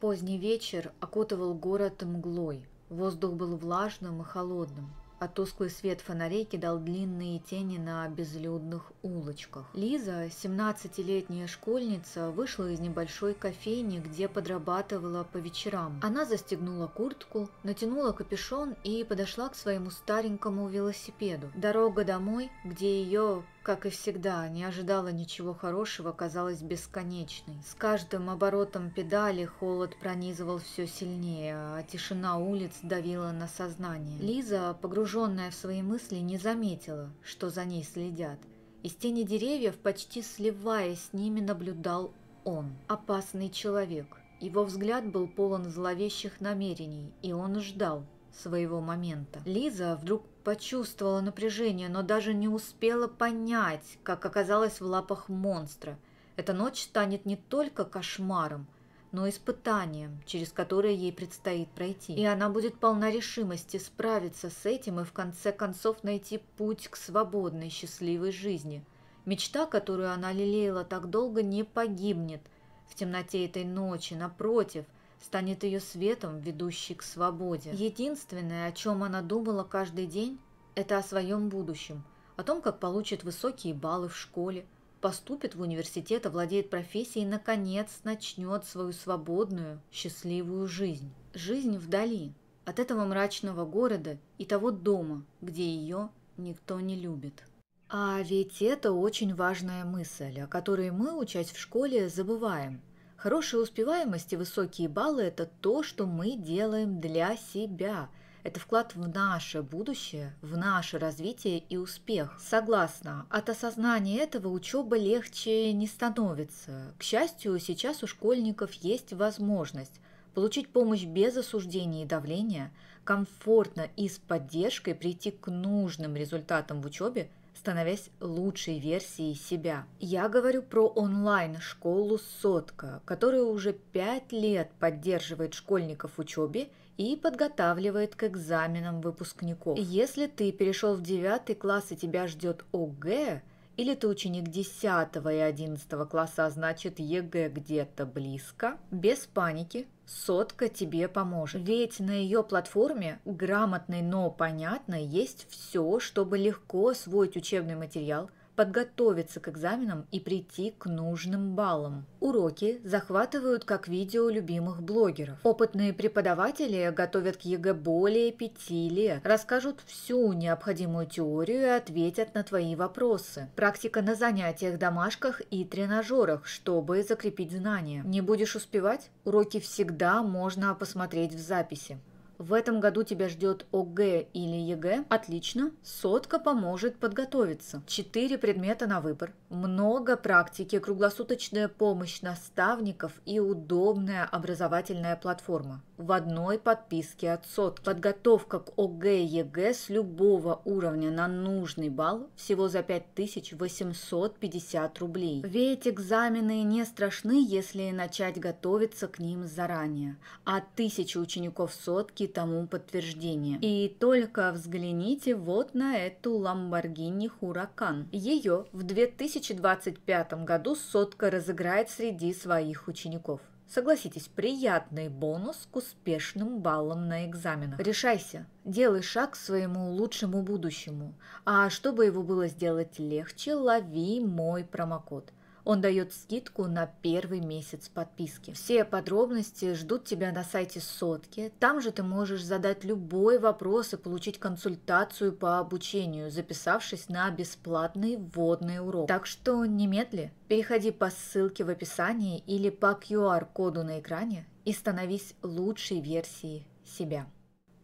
Поздний вечер окутывал город мглой. Воздух был влажным и холодным, а тусклый свет фонарей кидал длинные тени на безлюдных улочках. Лиза, 17-летняя школьница, вышла из небольшой кофейни, где подрабатывала по вечерам. Она застегнула куртку, натянула капюшон и подошла к своему старенькому велосипеду. Дорога домой, где ее как и всегда, не ожидала ничего хорошего, казалось бесконечной. С каждым оборотом педали холод пронизывал все сильнее, а тишина улиц давила на сознание. Лиза, погруженная в свои мысли, не заметила, что за ней следят. Из тени деревьев, почти сливаясь с ними, наблюдал он. Опасный человек. Его взгляд был полон зловещих намерений, и он ждал, своего момента. Лиза вдруг почувствовала напряжение, но даже не успела понять, как оказалась в лапах монстра. Эта ночь станет не только кошмаром, но испытанием, через которое ей предстоит пройти. И она будет полна решимости справиться с этим и в конце концов найти путь к свободной, счастливой жизни. Мечта, которую она лелеяла так долго, не погибнет в темноте этой ночи. Напротив, станет ее светом, ведущий к свободе. Единственное, о чем она думала каждый день, это о своем будущем, о том, как получит высокие баллы в школе, поступит в университет, овладеет профессией и, наконец, начнет свою свободную, счастливую жизнь. Жизнь вдали, от этого мрачного города и того дома, где ее никто не любит. А ведь это очень важная мысль, о которой мы, учась в школе, забываем. Хорошая успеваемость и высокие баллы – это то, что мы делаем для себя. Это вклад в наше будущее, в наше развитие и успех. Согласна, от осознания этого учеба легче не становится. К счастью, сейчас у школьников есть возможность получить помощь без осуждения и давления, комфортно и с поддержкой прийти к нужным результатам в учебе – становясь лучшей версией себя. Я говорю про онлайн-школу «Сотка», которая уже пять лет поддерживает школьников в учебе и подготавливает к экзаменам выпускников. Если ты перешел в девятый класс и тебя ждет ОГЭ, или ты ученик 10 и 11 класса, а значит ЕГЭ где-то близко. Без паники, сотка тебе поможет. Ведь на ее платформе грамотной, но понятной есть все, чтобы легко освоить учебный материал, подготовиться к экзаменам и прийти к нужным баллам. Уроки захватывают как видео любимых блогеров. Опытные преподаватели готовят к ЕГЭ более пяти лет, расскажут всю необходимую теорию и ответят на твои вопросы. Практика на занятиях, домашках и тренажерах, чтобы закрепить знания. Не будешь успевать? Уроки всегда можно посмотреть в записи. В этом году тебя ждет ОГЭ или ЕГЭ? Отлично, сотка поможет подготовиться. Четыре предмета на выбор. Много практики, круглосуточная помощь наставников и удобная образовательная платформа. В одной подписке от сотки. Подготовка к ОГЭ ЕГЭ с любого уровня на нужный балл всего за 5850 рублей. Ведь экзамены не страшны, если начать готовиться к ним заранее. А тысячи учеников сотки тому подтверждение. И только взгляните вот на эту Lamborghini Huracan. Ее в 2000 2025 году сотка разыграет среди своих учеников. Согласитесь, приятный бонус к успешным баллам на экзаменах. Решайся, делай шаг к своему лучшему будущему. А чтобы его было сделать легче, лови мой промокод. Он дает скидку на первый месяц подписки. Все подробности ждут тебя на сайте Сотки. Там же ты можешь задать любой вопрос и получить консультацию по обучению, записавшись на бесплатный вводный урок. Так что немедли, переходи по ссылке в описании или по QR-коду на экране и становись лучшей версией себя.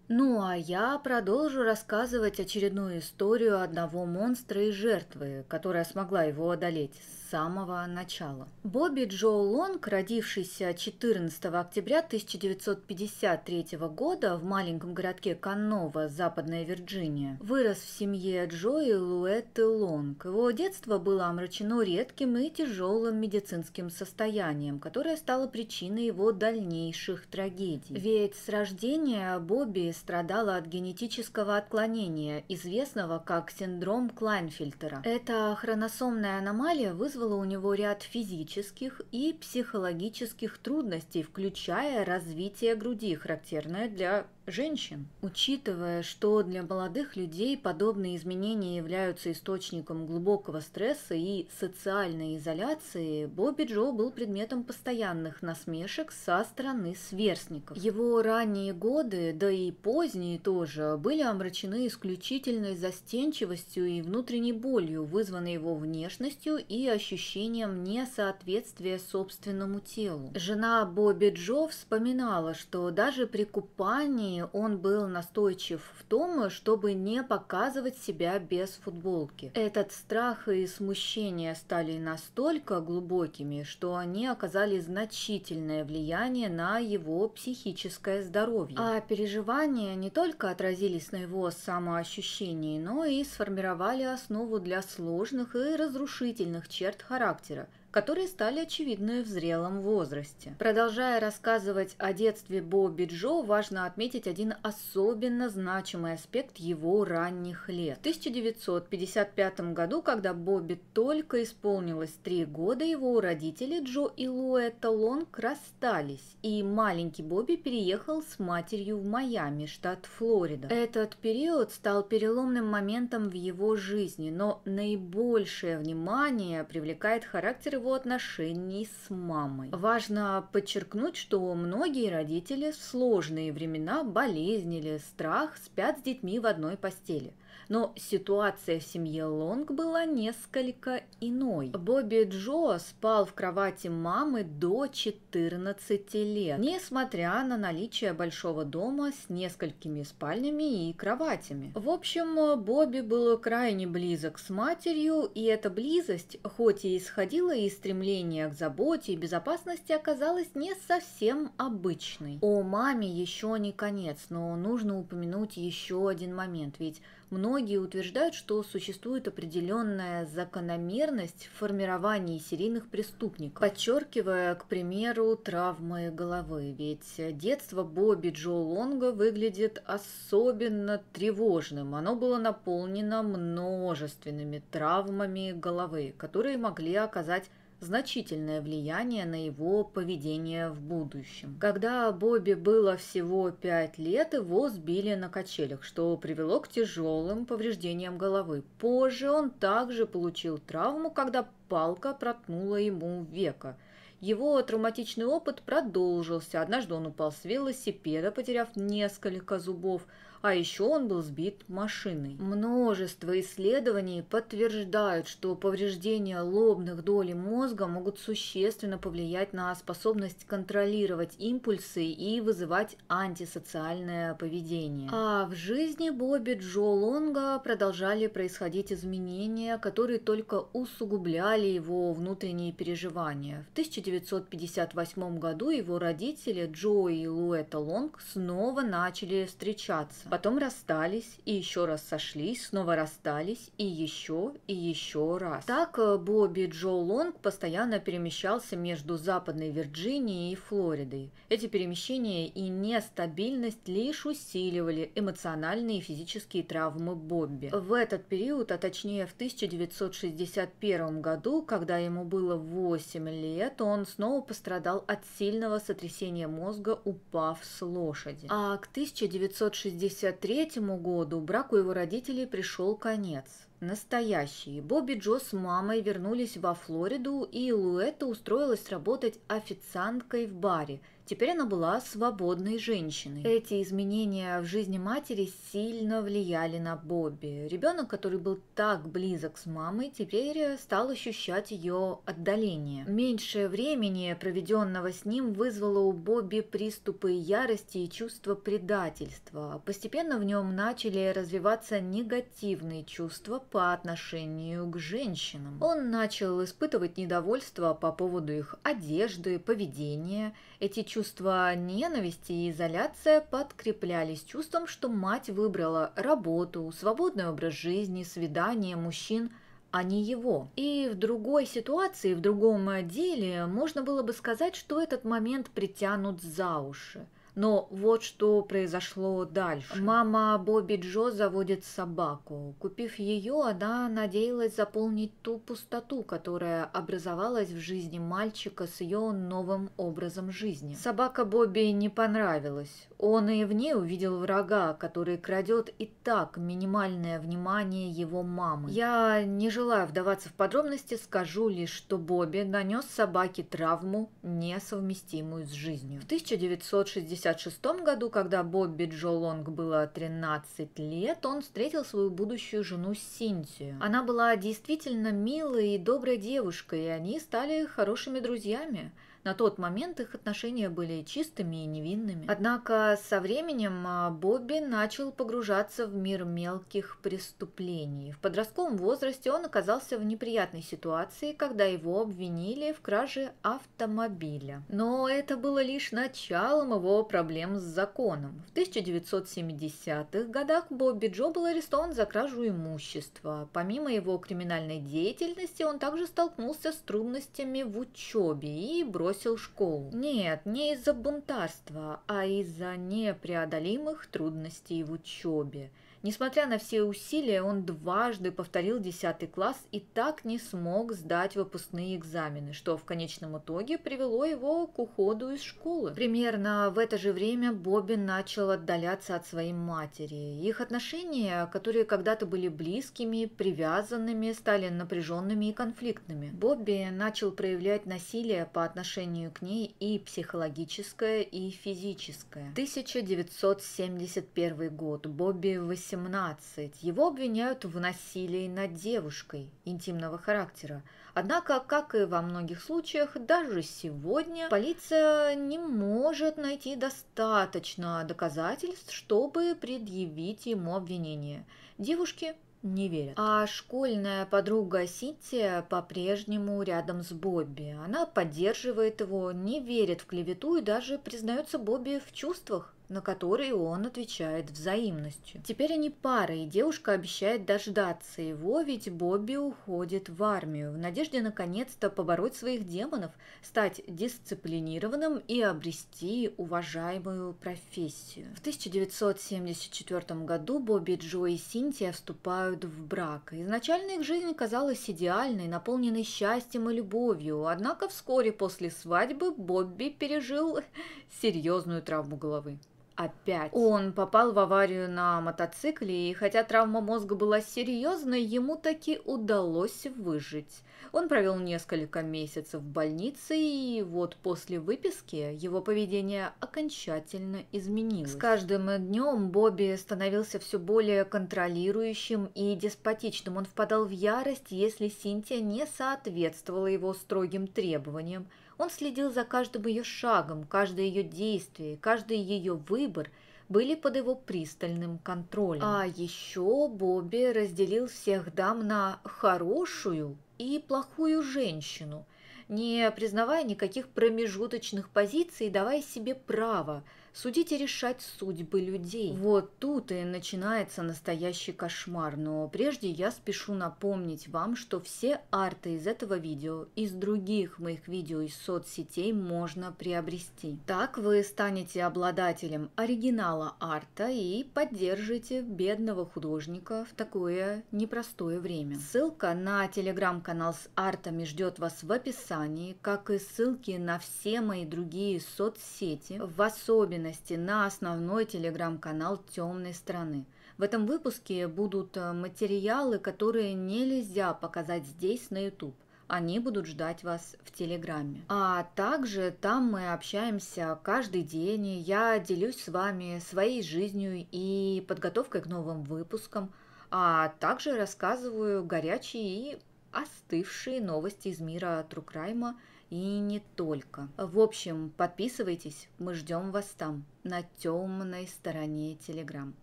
Ну а я продолжу рассказывать очередную историю одного монстра и жертвы, которая смогла его одолеть самого начала. Бобби Джо Лонг, родившийся 14 октября 1953 года в маленьком городке Каннова, Западная Вирджиния, вырос в семье Джо и Луэтты Лонг. Его детство было омрачено редким и тяжелым медицинским состоянием, которое стало причиной его дальнейших трагедий. Ведь с рождения Бобби страдала от генетического отклонения, известного как синдром Клайнфельтера. Эта хроносомная аномалия вызвала вызвало у него ряд физических и психологических трудностей, включая развитие груди, характерное для женщин, учитывая, что для молодых людей подобные изменения являются источником глубокого стресса и социальной изоляции, Бобби Джо был предметом постоянных насмешек со стороны сверстников. Его ранние годы, да и поздние тоже, были омрачены исключительной застенчивостью и внутренней болью, вызванной его внешностью и ощущением несоответствия собственному телу. Жена Бобби Джо вспоминала, что даже при купании компании он был настойчив в том, чтобы не показывать себя без футболки. Этот страх и смущение стали настолько глубокими, что они оказали значительное влияние на его психическое здоровье. А переживания не только отразились на его самоощущении, но и сформировали основу для сложных и разрушительных черт характера – которые стали очевидны в зрелом возрасте. Продолжая рассказывать о детстве Бобби Джо, важно отметить один особенно значимый аспект его ранних лет. В 1955 году, когда Бобби только исполнилось три года, его родители Джо и Луэта Лонг расстались, и маленький Бобби переехал с матерью в Майами, штат Флорида. Этот период стал переломным моментом в его жизни, но наибольшее внимание привлекает характер его его отношений с мамой. Важно подчеркнуть, что многие родители в сложные времена, болезни или страх спят с детьми в одной постели. Но ситуация в семье Лонг была несколько иной. Бобби Джо спал в кровати мамы до 14 лет, несмотря на наличие большого дома с несколькими спальнями и кроватями. В общем, Бобби был крайне близок с матерью, и эта близость, хоть и исходила из стремления к заботе и безопасности, оказалась не совсем обычной. О маме еще не конец, но нужно упомянуть еще один момент, ведь Многие утверждают, что существует определенная закономерность в формировании серийных преступников, подчеркивая, к примеру, травмы головы. Ведь детство Бобби Джо Лонга выглядит особенно тревожным. Оно было наполнено множественными травмами головы, которые могли оказать значительное влияние на его поведение в будущем. Когда Бобби было всего 5 лет, его сбили на качелях, что привело к тяжелым повреждениям головы. Позже он также получил травму, когда палка проткнула ему века. Его травматичный опыт продолжился. Однажды он упал с велосипеда, потеряв несколько зубов – а еще он был сбит машиной. Множество исследований подтверждают, что повреждения лобных долей мозга могут существенно повлиять на способность контролировать импульсы и вызывать антисоциальное поведение. А в жизни Бобби Джо Лонга продолжали происходить изменения, которые только усугубляли его внутренние переживания. В 1958 году его родители Джо и Луэта Лонг снова начали встречаться. Потом расстались, и еще раз сошлись, снова расстались, и еще, и еще раз. Так э, Бобби Джо Лонг постоянно перемещался между Западной Вирджинией и Флоридой. Эти перемещения и нестабильность лишь усиливали эмоциональные и физические травмы Бобби. В этот период, а точнее в 1961 году, когда ему было 8 лет, он снова пострадал от сильного сотрясения мозга, упав с лошади. А к 1960 1953 году браку его родителей пришел конец. Настоящий. Бобби Джо с мамой вернулись во Флориду, и Луэта устроилась работать официанткой в баре – Теперь она была свободной женщиной. Эти изменения в жизни матери сильно влияли на Бобби. Ребенок, который был так близок с мамой, теперь стал ощущать ее отдаление. Меньше времени, проведенного с ним, вызвало у Бобби приступы ярости и чувство предательства. Постепенно в нем начали развиваться негативные чувства по отношению к женщинам. Он начал испытывать недовольство по поводу их одежды, поведения. Эти чувства ненависти и изоляция подкреплялись чувством, что мать выбрала работу, свободный образ жизни, свидание мужчин, а не его. И в другой ситуации, в другом деле, можно было бы сказать, что этот момент притянут за уши – но вот что произошло дальше. Мама Бобби Джо заводит собаку. Купив ее, она надеялась заполнить ту пустоту, которая образовалась в жизни мальчика с ее новым образом жизни. Собака Бобби не понравилась. Он и в ней увидел врага, который крадет и так минимальное внимание его мамы. Я не желаю вдаваться в подробности, скажу лишь, что Бобби нанес собаке травму, несовместимую с жизнью. В 1960 1956 году, когда Бобби Джо Лонг было 13 лет, он встретил свою будущую жену Синтию. Она была действительно милой и доброй девушкой, и они стали хорошими друзьями. На тот момент их отношения были чистыми и невинными. Однако со временем а, Бобби начал погружаться в мир мелких преступлений. В подростковом возрасте он оказался в неприятной ситуации, когда его обвинили в краже автомобиля. Но это было лишь началом его проблем с законом. В 1970-х годах Бобби Джо был арестован за кражу имущества. Помимо его криминальной деятельности, он также столкнулся с трудностями в учебе и бросил бросил школу. Нет, не из-за бунтарства, а из-за непреодолимых трудностей в учебе. Несмотря на все усилия, он дважды повторил 10 класс и так не смог сдать выпускные экзамены, что в конечном итоге привело его к уходу из школы. Примерно в это же время Бобби начал отдаляться от своей матери. Их отношения, которые когда-то были близкими, привязанными, стали напряженными и конфликтными. Бобби начал проявлять насилие по отношению к ней и психологическое, и физическое. 1971 год. Бобби 18 17. Его обвиняют в насилии над девушкой интимного характера. Однако, как и во многих случаях, даже сегодня полиция не может найти достаточно доказательств, чтобы предъявить ему обвинение. Девушки не верят. А школьная подруга Сити по-прежнему рядом с Бобби. Она поддерживает его, не верит в клевету и даже признается Бобби в чувствах на которые он отвечает взаимностью. Теперь они пара, и девушка обещает дождаться его, ведь Бобби уходит в армию в надежде наконец-то побороть своих демонов, стать дисциплинированным и обрести уважаемую профессию. В 1974 году Бобби, Джо и Синтия вступают в брак. Изначально их жизнь казалась идеальной, наполненной счастьем и любовью, однако вскоре после свадьбы Бобби пережил серьезную травму головы опять. Он попал в аварию на мотоцикле, и хотя травма мозга была серьезной, ему таки удалось выжить. Он провел несколько месяцев в больнице, и вот после выписки его поведение окончательно изменилось. С каждым днем Бобби становился все более контролирующим и деспотичным. Он впадал в ярость, если Синтия не соответствовала его строгим требованиям – он следил за каждым ее шагом, каждое ее действие, каждый ее выбор были под его пристальным контролем. А еще Бобби разделил всех дам на хорошую и плохую женщину, не признавая никаких промежуточных позиций, давая себе право – судить и решать судьбы людей. Вот тут и начинается настоящий кошмар, но прежде я спешу напомнить вам, что все арты из этого видео, из других моих видео из соцсетей можно приобрести. Так вы станете обладателем оригинала арта и поддержите бедного художника в такое непростое время. Ссылка на телеграм-канал с артами ждет вас в описании, как и ссылки на все мои другие соцсети, в особенности особенности на основной телеграм-канал темной страны. В этом выпуске будут э, материалы, которые нельзя показать здесь на YouTube. Они будут ждать вас в Телеграме. А также там мы общаемся каждый день. Я делюсь с вами своей жизнью и подготовкой к новым выпускам, а также рассказываю горячие и остывшие новости из мира Трукрайма – и не только. В общем, подписывайтесь, мы ждем вас там, на темной стороне Телеграм.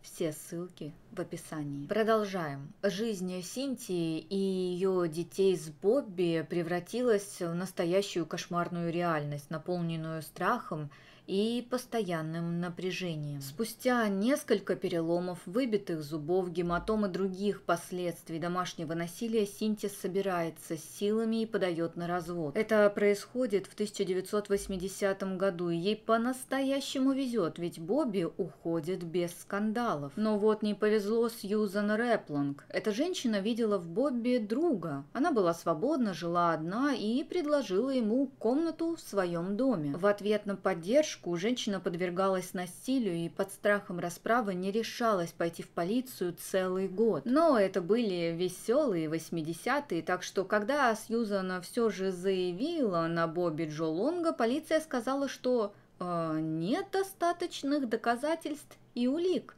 Все ссылки в описании. Продолжаем. Жизнь Синтии и ее детей с Бобби превратилась в настоящую кошмарную реальность, наполненную страхом и постоянным напряжением. Спустя несколько переломов, выбитых зубов, гематом и других последствий домашнего насилия, Синтия собирается с силами и подает на развод. Это происходит в 1980 году, и ей по-настоящему везет, ведь Бобби уходит без скандалов. Но вот не повезло Сьюзан Рэпланг. Эта женщина видела в Бобби друга. Она была свободна, жила одна и предложила ему комнату в своем доме. В ответ на поддержку девушку, женщина подвергалась насилию и под страхом расправы не решалась пойти в полицию целый год. Но это были веселые 80-е, так что когда Сьюзан все же заявила на Бобби Джо Лонга, полиция сказала, что э, нет достаточных доказательств и улик,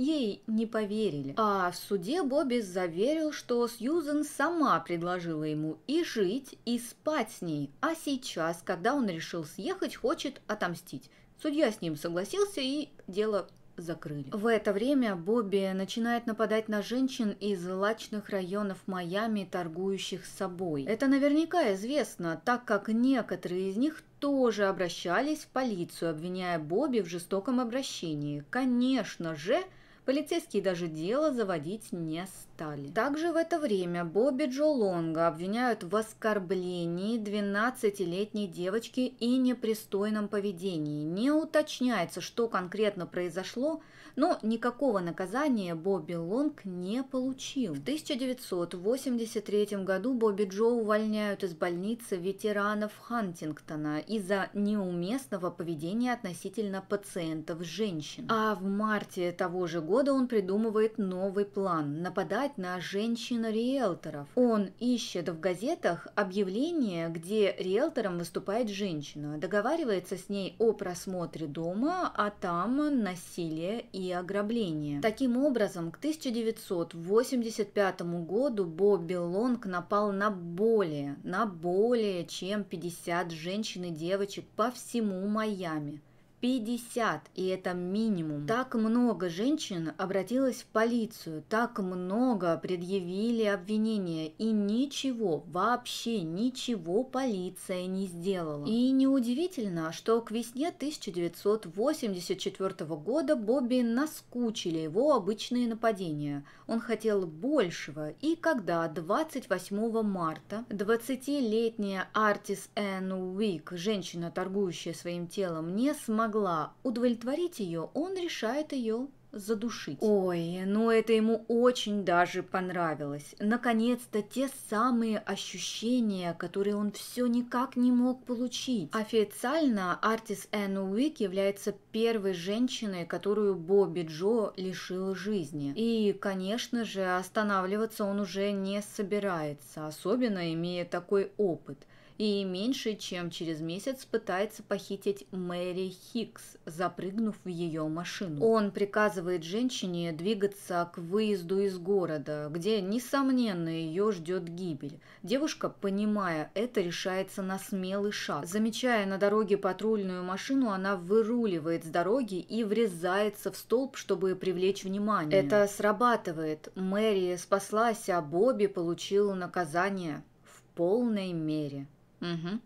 Ей не поверили. А в суде Бобби заверил, что Сьюзен сама предложила ему и жить, и спать с ней, а сейчас, когда он решил съехать, хочет отомстить. Судья с ним согласился и дело закрыли. В это время Бобби начинает нападать на женщин из лачных районов Майами, торгующих собой. Это наверняка известно, так как некоторые из них тоже обращались в полицию, обвиняя Бобби в жестоком обращении. Конечно же, Полицейские даже дело заводить не стали. Также в это время Бобби Джо Лонга обвиняют в оскорблении 12-летней девочки и непристойном поведении. Не уточняется, что конкретно произошло, но никакого наказания Бобби Лонг не получил. В 1983 году Бобби Джо увольняют из больницы ветеранов Хантингтона из-за неуместного поведения относительно пациентов женщин. А в марте того же года он придумывает новый план – нападать на женщин-риэлторов. Он ищет в газетах объявление, где риэлтором выступает женщина, договаривается с ней о просмотре дома, а там насилие и ограбления. Таким образом, к 1985 году Бобби Лонг напал на более, на более чем 50 женщин и девочек по всему Майами. 50, и это минимум. Так много женщин обратилось в полицию, так много предъявили обвинения, и ничего, вообще ничего полиция не сделала. И неудивительно, что к весне 1984 года Бобби наскучили его обычные нападения. Он хотел большего, и когда 28 марта 20-летняя Артис Энн Уик, женщина, торгующая своим телом, не смогла смогла удовлетворить ее, он решает ее задушить. Ой, ну это ему очень даже понравилось. Наконец-то те самые ощущения, которые он все никак не мог получить. Официально Артис Энн Уик является первой женщиной, которую Бобби Джо лишил жизни. И, конечно же, останавливаться он уже не собирается, особенно имея такой опыт и меньше чем через месяц пытается похитить Мэри Хикс, запрыгнув в ее машину. Он приказывает женщине двигаться к выезду из города, где, несомненно, ее ждет гибель. Девушка, понимая это, решается на смелый шаг. Замечая на дороге патрульную машину, она выруливает с дороги и врезается в столб, чтобы привлечь внимание. Это срабатывает. Мэри спаслась, а Бобби получил наказание в полной мере. Угу.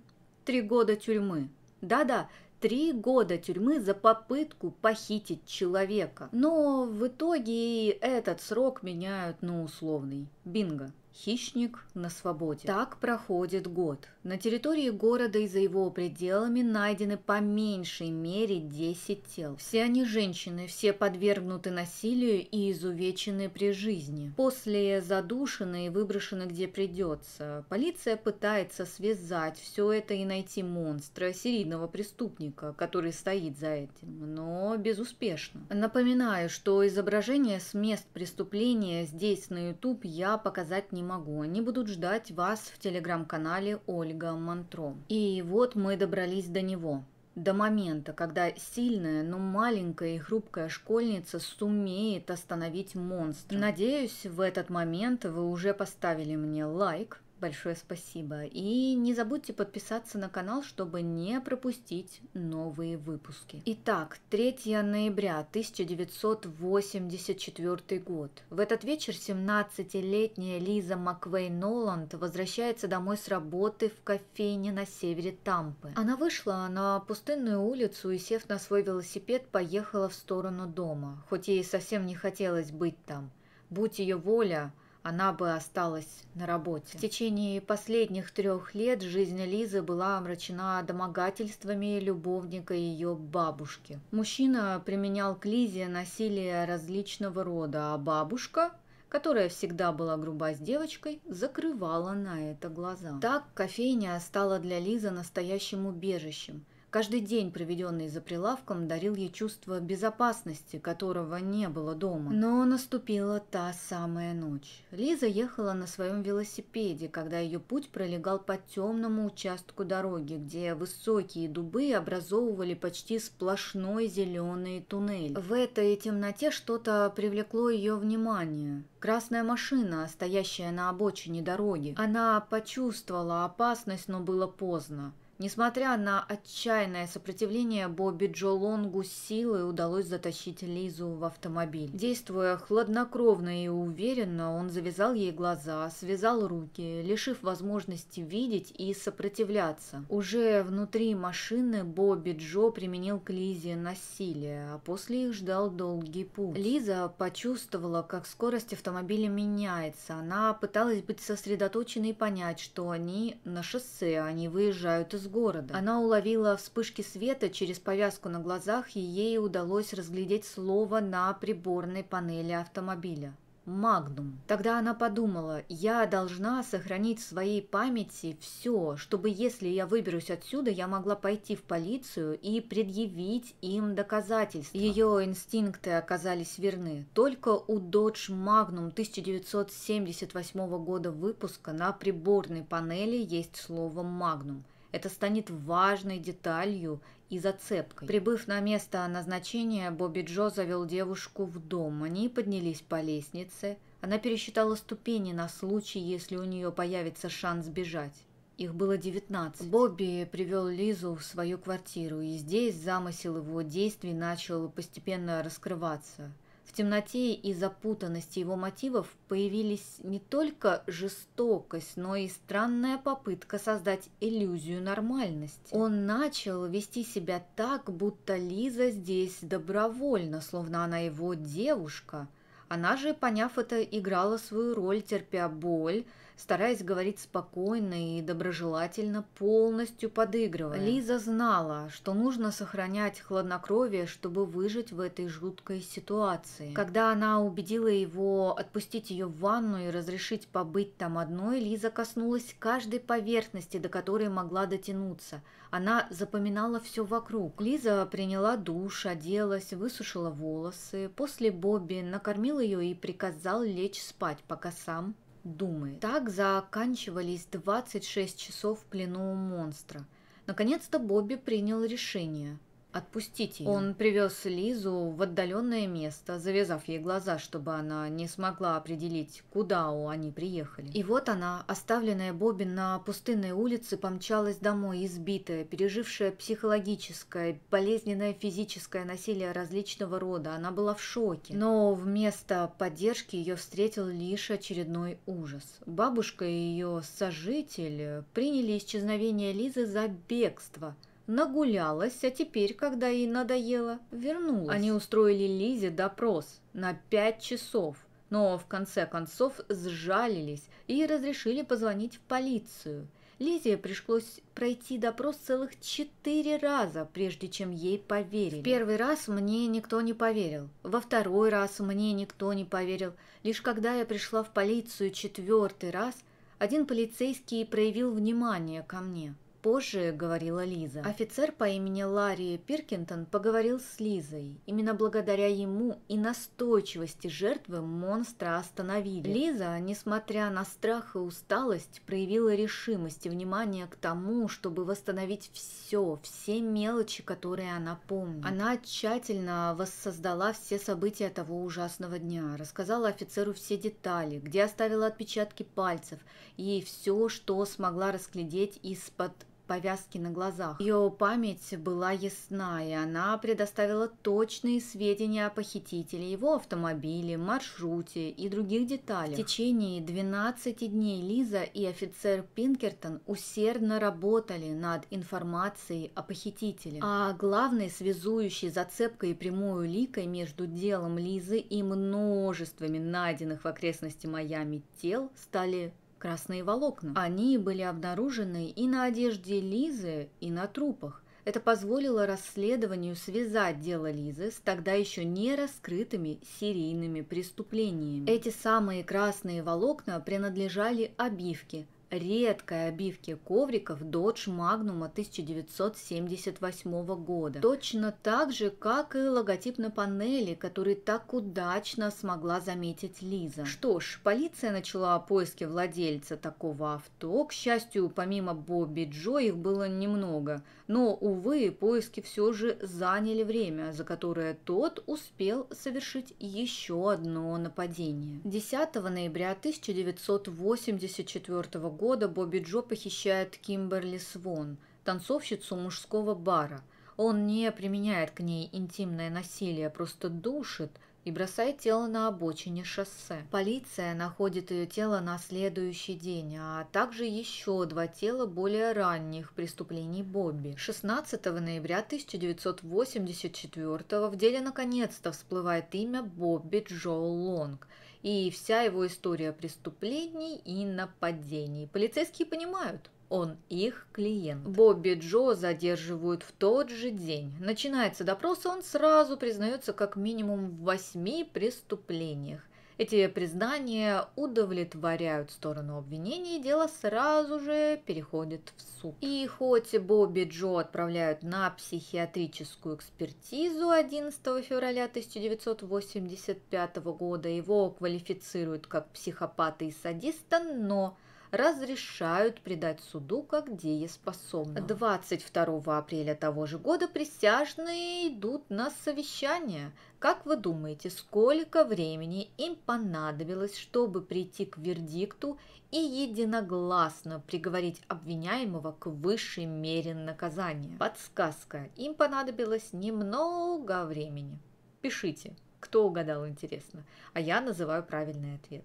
Три года тюрьмы. Да-да, три года тюрьмы за попытку похитить человека. Но в итоге и этот срок меняют на ну, условный. Бинго. Хищник на свободе. Так проходит год. На территории города и за его пределами найдены по меньшей мере 10 тел. Все они женщины, все подвергнуты насилию и изувечены при жизни. После задушены и выброшены где придется. Полиция пытается связать все это и найти монстра, серийного преступника, который стоит за этим, но безуспешно. Напоминаю, что изображение с мест преступления здесь на YouTube я показать не не могу. Они будут ждать вас в телеграм-канале Ольга Монтро. И вот мы добрались до него. До момента, когда сильная, но маленькая и хрупкая школьница сумеет остановить монстра. Надеюсь, в этот момент вы уже поставили мне лайк, Большое спасибо. И не забудьте подписаться на канал, чтобы не пропустить новые выпуски. Итак, 3 ноября 1984 год. В этот вечер 17-летняя Лиза Маквей Ноланд возвращается домой с работы в кофейне на севере Тампы. Она вышла на пустынную улицу и, сев на свой велосипед, поехала в сторону дома, хоть ей совсем не хотелось быть там. Будь ее воля, она бы осталась на работе. В течение последних трех лет жизнь Лизы была омрачена домогательствами любовника ее бабушки. Мужчина применял к Лизе насилие различного рода, а бабушка которая всегда была груба с девочкой, закрывала на это глаза. Так кофейня стала для Лизы настоящим убежищем, Каждый день, проведенный за прилавком, дарил ей чувство безопасности, которого не было дома. Но наступила та самая ночь. Лиза ехала на своем велосипеде, когда ее путь пролегал по темному участку дороги, где высокие дубы образовывали почти сплошной зеленый туннель. В этой темноте что-то привлекло ее внимание. Красная машина, стоящая на обочине дороги. Она почувствовала опасность, но было поздно. Несмотря на отчаянное сопротивление Бобби Джо Лонгу силой удалось затащить Лизу в автомобиль. Действуя хладнокровно и уверенно, он завязал ей глаза, связал руки, лишив возможности видеть и сопротивляться. Уже внутри машины Бобби Джо применил к Лизе насилие, а после их ждал долгий путь. Лиза почувствовала, как скорость автомобиля меняется. Она пыталась быть сосредоточенной и понять, что они на шоссе, они выезжают из города. Она уловила вспышки света через повязку на глазах, и ей удалось разглядеть слово на приборной панели автомобиля. Магнум. Тогда она подумала, я должна сохранить в своей памяти все, чтобы если я выберусь отсюда, я могла пойти в полицию и предъявить им доказательства. Ее инстинкты оказались верны. Только у Dodge Magnum 1978 года выпуска на приборной панели есть слово «Магнум». Это станет важной деталью и зацепкой. Прибыв на место назначения, Бобби Джо завел девушку в дом. Они поднялись по лестнице. Она пересчитала ступени на случай, если у нее появится шанс бежать. Их было 19. Бобби привел Лизу в свою квартиру, и здесь замысел его действий начал постепенно раскрываться. В темноте и запутанности его мотивов появились не только жестокость, но и странная попытка создать иллюзию нормальности. Он начал вести себя так, будто Лиза здесь добровольно, словно она его девушка. Она же, поняв это, играла свою роль, терпя боль, стараясь говорить спокойно и доброжелательно, полностью подыгрывая. Лиза знала, что нужно сохранять хладнокровие, чтобы выжить в этой жуткой ситуации. Когда она убедила его отпустить ее в ванну и разрешить побыть там одной, Лиза коснулась каждой поверхности, до которой могла дотянуться. Она запоминала все вокруг. Лиза приняла душ, оделась, высушила волосы. После Бобби накормил ее и приказал лечь спать, пока сам думает. Так заканчивались 26 часов в плену у монстра. Наконец-то Бобби принял решение – Отпустите ее. Он привез Лизу в отдаленное место, завязав ей глаза, чтобы она не смогла определить, куда они приехали. И вот она, оставленная Бобби на пустынной улице, помчалась домой, избитая, пережившая психологическое, болезненное физическое насилие различного рода. Она была в шоке. Но вместо поддержки ее встретил лишь очередной ужас. Бабушка и ее сожитель приняли исчезновение Лизы за бегство – нагулялась, а теперь, когда ей надоело, вернулась. Они устроили Лизе допрос на пять часов, но в конце концов сжалились и разрешили позвонить в полицию. Лизе пришлось пройти допрос целых четыре раза, прежде чем ей поверили. В первый раз мне никто не поверил, во второй раз мне никто не поверил. Лишь когда я пришла в полицию четвертый раз, один полицейский проявил внимание ко мне позже говорила Лиза. Офицер по имени Ларри Пиркинтон поговорил с Лизой. Именно благодаря ему и настойчивости жертвы монстра остановили. Лиза, несмотря на страх и усталость, проявила решимость и внимание к тому, чтобы восстановить все, все мелочи, которые она помнит. Она тщательно воссоздала все события того ужасного дня, рассказала офицеру все детали, где оставила отпечатки пальцев и все, что смогла разглядеть из-под повязки на глазах. Ее память была ясна, и она предоставила точные сведения о похитителе, его автомобиле, маршруте и других деталях. В течение 12 дней Лиза и офицер Пинкертон усердно работали над информацией о похитителе. А главной связующей зацепкой и прямой уликой между делом Лизы и множествами найденных в окрестности Майами тел стали красные волокна. Они были обнаружены и на одежде Лизы, и на трупах. Это позволило расследованию связать дело Лизы с тогда еще не раскрытыми серийными преступлениями. Эти самые красные волокна принадлежали обивке, редкой обивке ковриков Dodge Magnum 1978 года. Точно так же, как и логотип на панели, который так удачно смогла заметить Лиза. Что ж, полиция начала поиски владельца такого авто. К счастью, помимо Бобби Джо их было немного – но, увы, поиски все же заняли время, за которое тот успел совершить еще одно нападение. 10 ноября 1984 года Бобби Джо похищает Кимберли Свон, танцовщицу мужского бара. Он не применяет к ней интимное насилие, просто душит – и бросает тело на обочине шоссе. Полиция находит ее тело на следующий день, а также еще два тела более ранних преступлений Бобби. 16 ноября 1984 в деле наконец-то всплывает имя Бобби Джо Лонг и вся его история преступлений и нападений. Полицейские понимают, он их клиент. Бобби Джо задерживают в тот же день. Начинается допрос, он сразу признается как минимум в восьми преступлениях. Эти признания удовлетворяют сторону обвинения, и дело сразу же переходит в суд. И хоть Бобби Джо отправляют на психиатрическую экспертизу 11 февраля 1985 года, его квалифицируют как психопата и садиста, но разрешают придать суду как дееспособно. 22 апреля того же года присяжные идут на совещание. Как вы думаете, сколько времени им понадобилось, чтобы прийти к вердикту и единогласно приговорить обвиняемого к высшей мере наказания? Подсказка. Им понадобилось немного времени. Пишите, кто угадал, интересно. А я называю правильный ответ.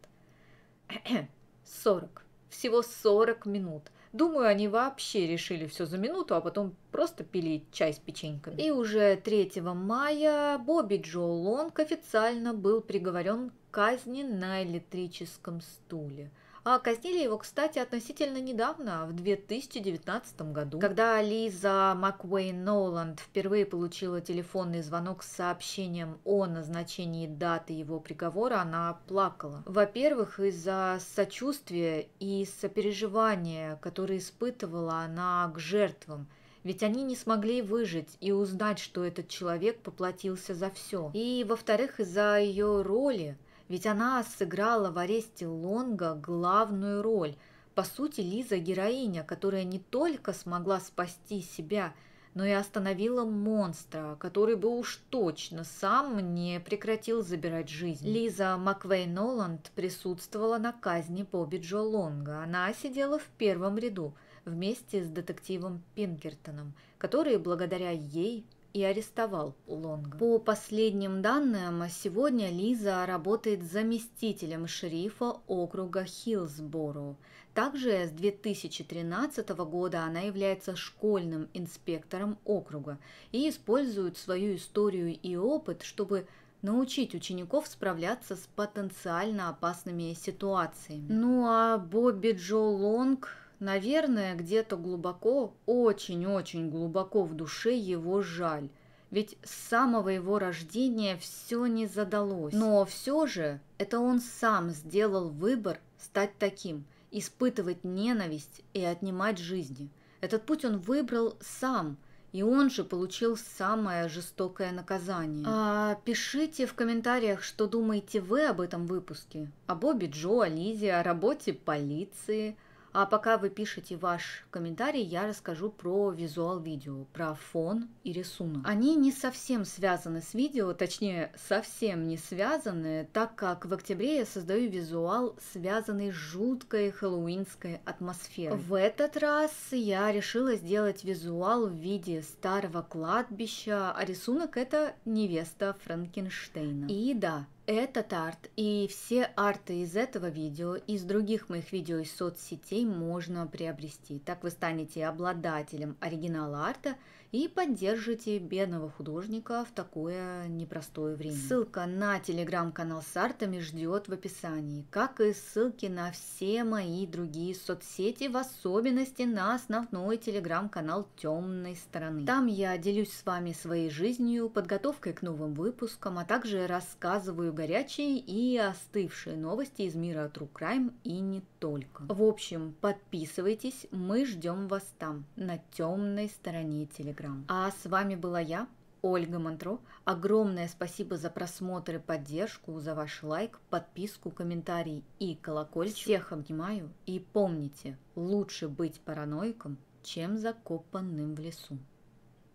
40. Всего 40 минут. Думаю, они вообще решили все за минуту, а потом просто пили чай с печеньками. И уже 3 мая Бобби Джо Лонг официально был приговорен к казни на электрическом стуле – а казнили его, кстати, относительно недавно, в 2019 году, когда Лиза Маквейн Ноланд впервые получила телефонный звонок с сообщением о назначении даты его приговора, она плакала. Во-первых, из-за сочувствия и сопереживания, которые испытывала она к жертвам, ведь они не смогли выжить и узнать, что этот человек поплатился за все. И, во-вторых, из-за ее роли, ведь она сыграла в аресте Лонга главную роль. По сути, Лиза – героиня, которая не только смогла спасти себя, но и остановила монстра, который бы уж точно сам не прекратил забирать жизнь. Лиза Маквей Ноланд присутствовала на казни Бобби Джо Лонга. Она сидела в первом ряду вместе с детективом Пинкертоном, который благодаря ей и арестовал Лонга. По последним данным, сегодня Лиза работает заместителем шерифа округа Хиллсборо. Также с 2013 года она является школьным инспектором округа и использует свою историю и опыт, чтобы научить учеников справляться с потенциально опасными ситуациями. Ну а Бобби Джо Лонг Наверное, где-то глубоко, очень-очень глубоко в душе его жаль. Ведь с самого его рождения все не задалось. Но все же это он сам сделал выбор стать таким, испытывать ненависть и отнимать жизни. Этот путь он выбрал сам – и он же получил самое жестокое наказание. А пишите в комментариях, что думаете вы об этом выпуске. О Бобби Джо, о Лизе, о работе полиции – а пока вы пишете ваш комментарий, я расскажу про визуал видео, про фон и рисунок. Они не совсем связаны с видео, точнее, совсем не связаны, так как в октябре я создаю визуал, связанный с жуткой хэллоуинской атмосферой. В этот раз я решила сделать визуал в виде старого кладбища, а рисунок это невеста Франкенштейна. И да, этот арт и все арты из этого видео, из других моих видео из соцсетей можно приобрести. Так вы станете обладателем оригинала арта – и поддержите бедного художника в такое непростое время. Ссылка на телеграм-канал с артами ждет в описании, как и ссылки на все мои другие соцсети, в особенности на основной телеграм-канал темной стороны. Там я делюсь с вами своей жизнью, подготовкой к новым выпускам, а также рассказываю горячие и остывшие новости из мира True Crime и не только. В общем, подписывайтесь, мы ждем вас там, на темной стороне Телеграм. А с вами была я, Ольга Монтро. Огромное спасибо за просмотр и поддержку, за ваш лайк, подписку, комментарий и колокольчик. Всех обнимаю и помните, лучше быть параноиком, чем закопанным в лесу.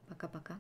Пока-пока.